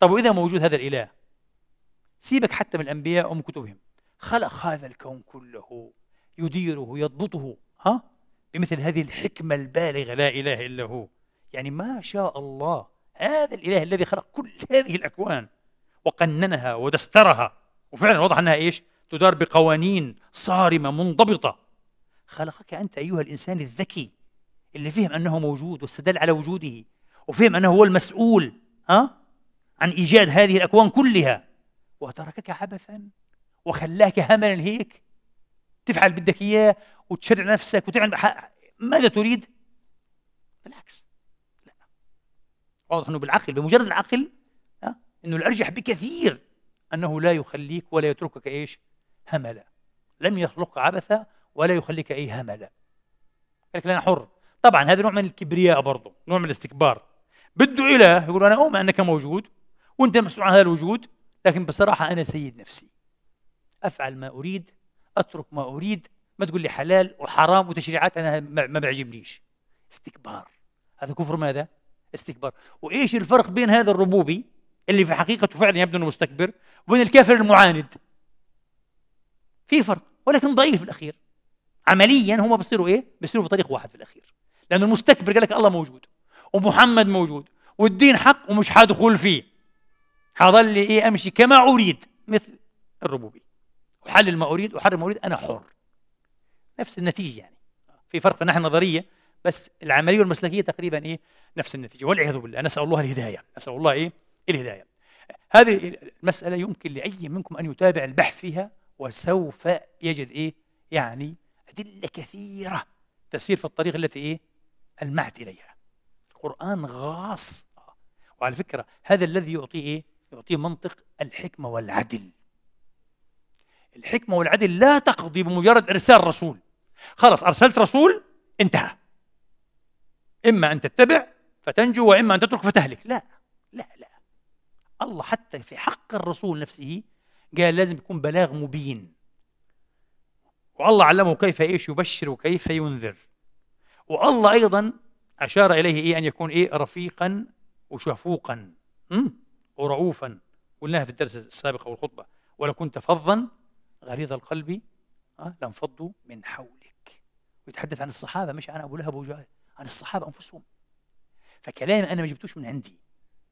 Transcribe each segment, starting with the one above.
طب وإذا موجود هذا الإله سيبك حتى من الأنبياء أم كتبهم خلق هذا الكون كله يديره يضبطه ها بمثل هذه الحكمة البالغة لا إله إلا هو يعني ما شاء الله هذا الإله الذي خلق كل هذه الأكوان وقننها ودسترها وفعلا واضح أنها إيش تدار بقوانين صارمة منضبطة خلقك أنت أيها الإنسان الذكي اللي فهم أنه موجود واستدل على وجوده وفهم أنه هو المسؤول ها عن إيجاد هذه الأكوان كلها وتركك عبثا وخلاك هملا هيك تفعل بدك إياه وتشرع نفسك وتعمل ماذا تريد؟ بالعكس لا واضح أنه بالعقل بمجرد العقل أنه الأرجح بكثير أنه لا يخليك ولا يتركك إيش؟ هملا لم يخلقك عبثا ولا يخليك أي هملا قال لك أنا حر طبعا هذا نوع من الكبرياء برضه نوع من الاستكبار بده إله يقول أنا أؤمن أنك موجود وانت مسؤول عن هذا الوجود لكن بصراحه انا سيد نفسي افعل ما اريد اترك ما اريد ما تقول لي حلال وحرام وتشريعات انا ما بيعجبنيش استكبار هذا كفر ماذا استكبار وايش الفرق بين هذا الربوبي اللي في حقيقته فعلا يبدو انه مستكبر وبين الكافر المعاند في فرق ولكن ضعيف في الاخير عمليا هم بصيروا ايه بصيروا في طريق واحد في الاخير لانه المستكبر قال لك الله موجود ومحمد موجود والدين حق ومش حدخل فيه حظل لي ايه امشي كما اريد مثل الربوبيه احلل ما اريد احرم ما اريد انا حر نفس النتيجه يعني في فرق في الناحيه النظريه بس العمليه والمسلكيه تقريبا ايه نفس النتيجه والعياذ بالله نسال الله الهدايه نسال الله ايه الهدايه هذه المساله يمكن لاي منكم ان يتابع البحث فيها وسوف يجد ايه يعني ادله كثيره تسير في الطريق التي ايه المعت اليها القران غاص وعلى فكره هذا الذي يعطيه ايه يعطيه منطق الحكمة والعدل الحكمة والعدل لا تقضي بمجرد إرسال رسول خلاص أرسلت رسول انتهى إما أن تتبع فتنجو وإما أن تترك فتهلك لا لا لا الله حتى في حق الرسول نفسه قال لازم يكون بلاغ مبين والله علمه كيف ايش يبشر وكيف ينذر والله ايضا اشار اليه ايه ان يكون ايه رفيقا وشفوقا م? ورؤوفا قلناها في الدرس السابق او الخطبه ولو كنت فظا غليظ القلب آه، لانفضوا من حولك ويتحدث عن الصحابه مش عن ابو لهب وجهل عن الصحابه انفسهم فكلامي انا ما جبتوش من عندي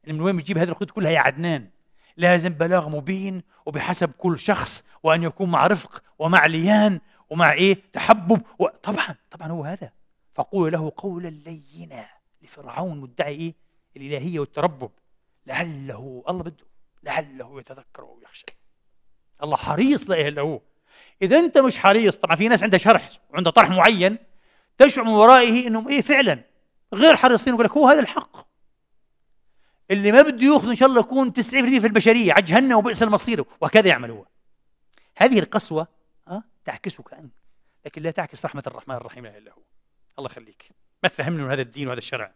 من وين بتجيب هذه الخطوط كلها يا عدنان لازم بلاغ مبين وبحسب كل شخص وان يكون مع رفق ومع ليان ومع ايه تحبب و... طبعا طبعا هو هذا فقول له قولا لينا لفرعون مدعي ايه الالهيه والتربب لعله الله بده لعله يتذكر او يخشى الله حريص لأهله إذا أنت مش حريص طبعا في ناس عندها شرح وعندها طرح معين تشعر من ورائه أنهم إيه فعلا غير حريصين يقول لك هو هذا الحق اللي ما بده ياخذ ان شاء الله يكون 90% في البشريه على جهنم وبئس المصير وهكذا يعمل هو هذه القسوه أه؟ تعكسك انت لكن لا تعكس رحمه الرحمن الرحيم لا اله الا هو الله يخليك ما تفهمني من هذا الدين وهذا الشرع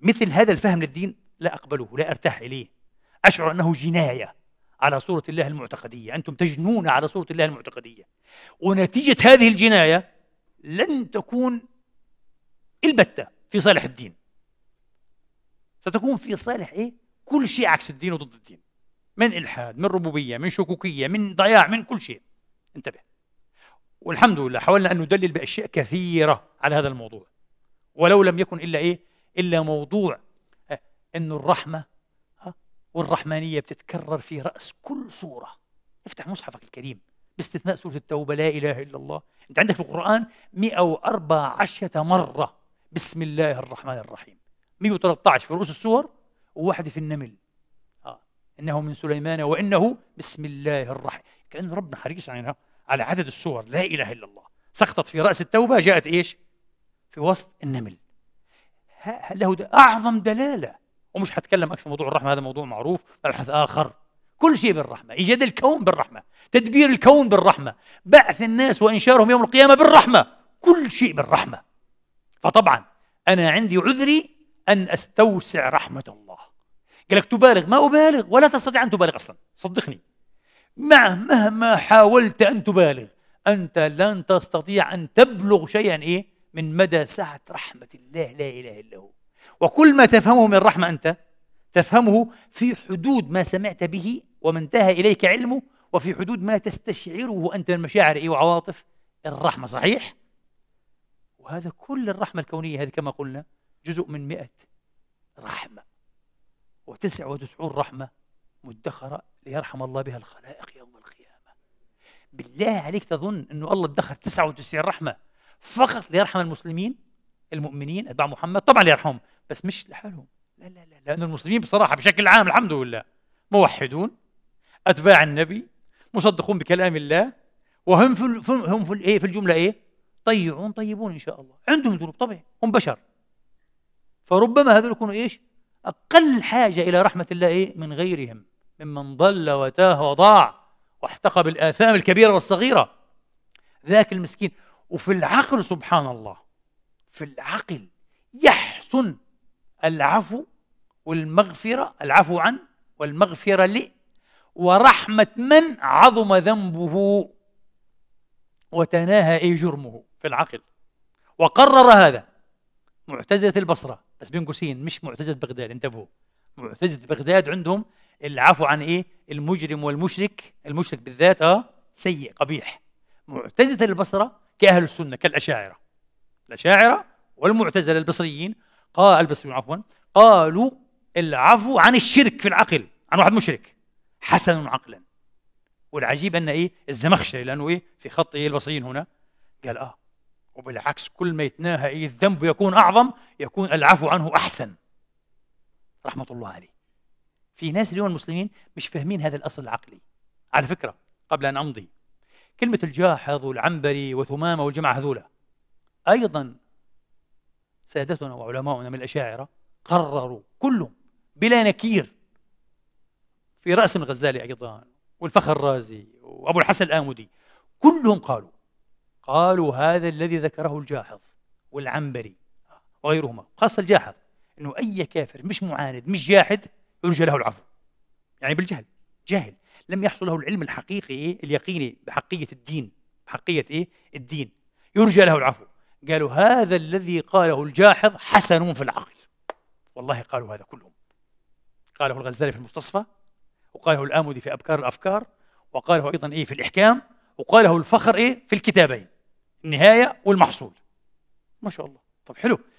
مثل هذا الفهم للدين لا أقبله لا أرتاح إليه أشعر أنه جناية على صورة الله المعتقدية أنتم تجنون على صورة الله المعتقدية ونتيجة هذه الجناية لن تكون البتة في صالح الدين ستكون في صالح إيه؟ كل شيء عكس الدين وضد الدين من إلحاد من ربوبية من شكوكية من ضياع من كل شيء انتبه والحمد لله حاولنا أن ندلل بأشياء كثيرة على هذا الموضوع ولو لم يكن إلا إيه إلا موضوع انه الرحمه والرحمانيه بتتكرر في راس كل سوره افتح مصحفك الكريم باستثناء سوره التوبه لا اله الا الله انت عندك في القران 114 مره بسم الله الرحمن الرحيم 113 في رؤوس السور وواحده في النمل اه انه من سليمان وانه بسم الله الرحيم كان ربنا حريص علينا على عدد السور لا اله الا الله سقطت في راس التوبه جاءت ايش في وسط النمل له اعظم دلاله ومش حتكلم اكثر موضوع الرحمه هذا موضوع معروف ابحث اخر كل شيء بالرحمه ايجاد الكون بالرحمه تدبير الكون بالرحمه بعث الناس وانشارهم يوم القيامه بالرحمه كل شيء بالرحمه فطبعا انا عندي عذري ان استوسع رحمه الله قال لك تبالغ ما ابالغ ولا تستطيع ان تبالغ اصلا صدقني مع مهما حاولت ان تبالغ انت لن تستطيع ان تبلغ شيئا ايه من مدى سعه رحمه الله لا اله الا هو وكل ما تفهمه من الرحمة أنت تفهمه في حدود ما سمعت به وما انتهى إليك علمه وفي حدود ما تستشعره أنت من مشاعر إيه وعواطف الرحمة صحيح؟ وهذا كل الرحمة الكونية هذه كما قلنا جزء من مئة رحمة وتسع وتسعون رحمة مدخرة ليرحم الله بها الخلائق يوم القيامة بالله عليك تظن أنه الله ادخر تسعة وتسعين رحمة فقط ليرحم المسلمين المؤمنين اتباع محمد طبعا يرحمهم بس مش لحالهم لا لا لا لأن المسلمين بصراحة بشكل عام الحمد لله موحدون أتباع النبي مصدقون بكلام الله وهم في هم في ايه في الجملة ايه؟ طيعون طيبون إن شاء الله عندهم ذنوب طبيعي هم بشر فربما هذول يكونوا ايش؟ أقل حاجة إلى رحمة الله إيه؟ من غيرهم ممن ضل وتاه وضاع واحتقى بالآثام الكبيرة والصغيرة ذاك المسكين وفي العقل سبحان الله في العقل يحسن العفو والمغفرة العفو عن والمغفرة ل ورحمة من عظم ذنبه وتناهى أي جرمه في العقل وقرر هذا معتزلة البصرة بس بين قوسين مش معتزلة بغداد انتبهوا معتزلة بغداد عندهم العفو عن ايه المجرم والمشرك المشرك بالذات اه سيء قبيح معتزلة البصرة كأهل السنة كالأشاعرة الأشاعرة والمعتزلة البصريين قال البصريون عفوا قالوا العفو عن الشرك في العقل عن واحد مشرك حسن عقلا والعجيب ان ايه الزمخشري لانه ايه في خط ايه البصريين هنا قال اه وبالعكس كل ما يتناهى ايه الذنب يكون اعظم يكون العفو عنه احسن رحمه الله عليه في ناس اليوم المسلمين مش فاهمين هذا الاصل العقلي على فكره قبل ان امضي كلمه الجاحظ والعنبري وثمامه والجماعه هذولا أيضا سادتنا وعلماؤنا من الأشاعرة قرروا كلهم بلا نكير في رأس الغزالي أيضا والفخر الرازي وأبو الحسن الامودي كلهم قالوا قالوا هذا الذي ذكره الجاحظ والعنبري وغيرهما خاصة الجاحظ أنه أي كافر مش معاند مش جاحد يرجى له العفو يعني بالجهل جاهل لم يحصل له العلم الحقيقي اليقيني بحقية الدين بحقية إيه الدين يرجى له العفو قالوا هذا الذي قاله الجاحظ حسن في العقل والله قالوا هذا كلهم قاله الغزالي في المستصفى وقاله الآمدي في أبكار الأفكار وقاله أيضا إيه في الإحكام وقاله الفخر إيه في الكتابين النهاية والمحصول ما شاء الله طب حلو